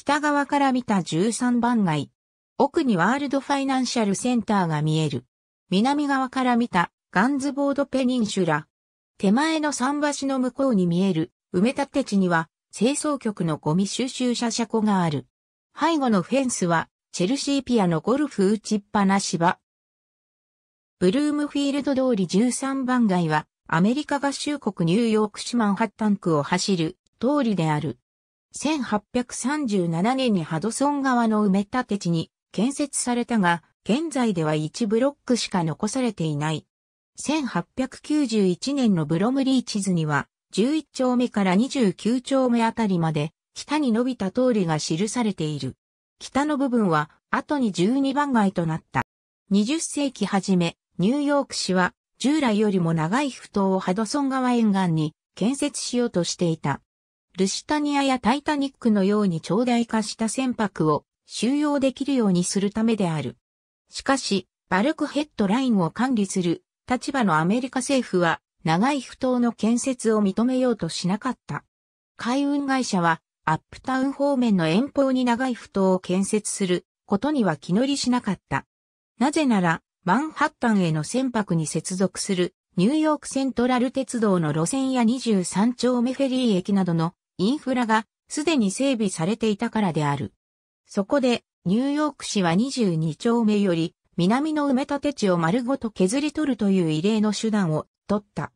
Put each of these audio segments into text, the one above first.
北側から見た13番街。奥にワールドファイナンシャルセンターが見える。南側から見たガンズボードペニンシュラ。手前の桟橋の向こうに見える埋め立て地には清掃局のゴミ収集車車庫がある。背後のフェンスはチェルシーピアのゴルフ打ちっぱなしブルームフィールド通り13番街はアメリカ合衆国ニューヨーク市マンハッタン区を走る通りである。1837年にハドソン川の埋め立て地に建設されたが、現在では1ブロックしか残されていない。1891年のブロムリー地図には、11丁目から29丁目あたりまで、北に伸びた通りが記されている。北の部分は、後に12番街となった。20世紀初め、ニューヨーク市は、従来よりも長い埠頭をハドソン川沿岸に建設しようとしていた。ルシタニアやタイタニックのように長大化した船舶を収容できるようにするためである。しかし、バルクヘッドラインを管理する立場のアメリカ政府は長い不当の建設を認めようとしなかった。海運会社はアップタウン方面の遠方に長い不当を建設することには気乗りしなかった。なぜなら、マンハッタンへの船舶に接続するニューヨークセントラル鉄道の路線や23丁目フェリー駅などのインフラがすでに整備されていたからである。そこで、ニューヨーク市は22丁目より南の埋め立て地を丸ごと削り取るという異例の手段を取った。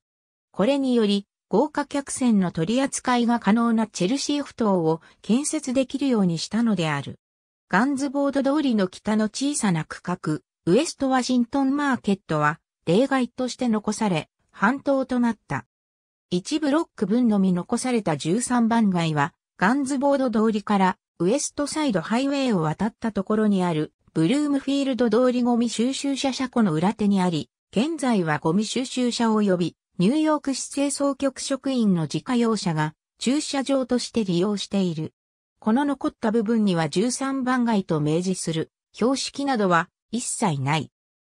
これにより、豪華客船の取り扱いが可能なチェルシー埠頭を建設できるようにしたのである。ガンズボード通りの北の小さな区画、ウエストワシントンマーケットは例外として残され、半島となった。1ブロック分のみ残された13番街は、ガンズボード通りからウエストサイドハイウェイを渡ったところにあるブルームフィールド通りゴミ収集車車庫の裏手にあり、現在はゴミ収集車及びニューヨーク市清掃局職員の自家用車が駐車場として利用している。この残った部分には13番街と明示する標識などは一切ない。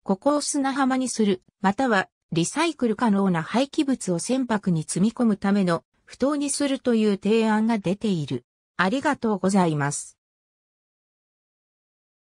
ここを砂浜にする、またはリサイクル可能な廃棄物を船舶に積み込むための不当にするという提案が出ている。ありがとうございます。